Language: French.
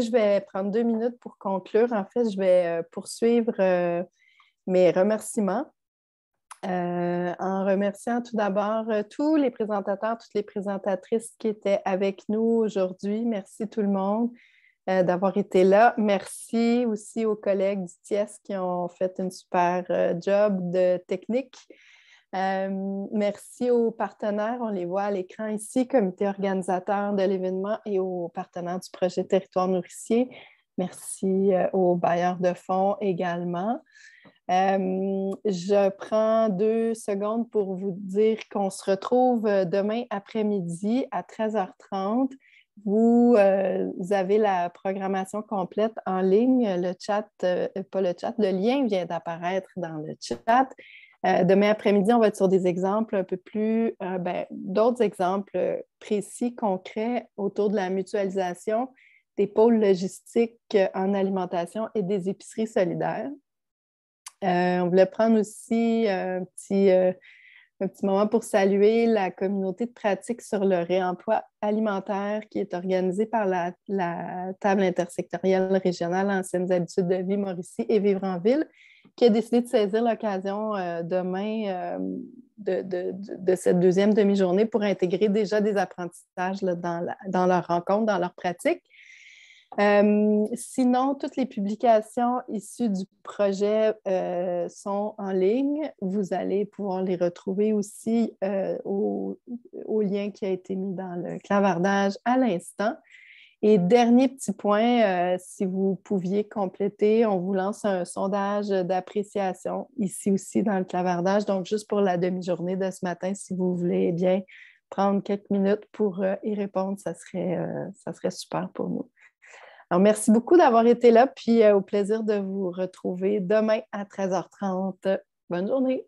je vais prendre deux minutes pour conclure. En fait, je vais euh, poursuivre euh, mes remerciements. Euh, en remerciant tout d'abord tous les présentateurs, toutes les présentatrices qui étaient avec nous aujourd'hui. Merci tout le monde d'avoir été là. Merci aussi aux collègues du TIES qui ont fait un super job de technique. Euh, merci aux partenaires, on les voit à l'écran ici, comité organisateur de l'événement et aux partenaires du projet Territoire nourricier. Merci euh, aux bailleurs de fonds également. Euh, je prends deux secondes pour vous dire qu'on se retrouve demain après-midi à 13h30. Vous, avez la programmation complète en ligne. Le chat, pas le chat, le lien vient d'apparaître dans le chat. Euh, demain après-midi, on va être sur des exemples un peu plus, euh, ben, d'autres exemples précis, concrets autour de la mutualisation des pôles logistiques en alimentation et des épiceries solidaires. Euh, on voulait prendre aussi un petit, moment pour saluer la communauté de pratique sur le réemploi alimentaire qui est organisée par la, table intersectorielle régionale Anciennes habitudes de vie Mauricie et Vivre en ville qui a décidé de saisir l'occasion euh, demain euh, de, cette deuxième demi-journée pour intégrer déjà des apprentissages dans, leur rencontre, dans leur pratique. Euh, sinon, toutes les publications issues du projet sont en ligne. Vous allez pouvoir les retrouver aussi au, lien qui a été mis dans le clavardage à l'instant. Et dernier petit point, euh, si vous pouviez compléter, on vous lance un sondage d'appréciation ici aussi dans le clavardage. Donc, juste pour la demi-journée de ce matin, si vous voulez bien prendre quelques minutes pour euh, y répondre, ça serait, euh, ça serait super pour nous. Alors, merci beaucoup d'avoir été là, puis au plaisir de vous retrouver demain à 13h30. Bonne journée.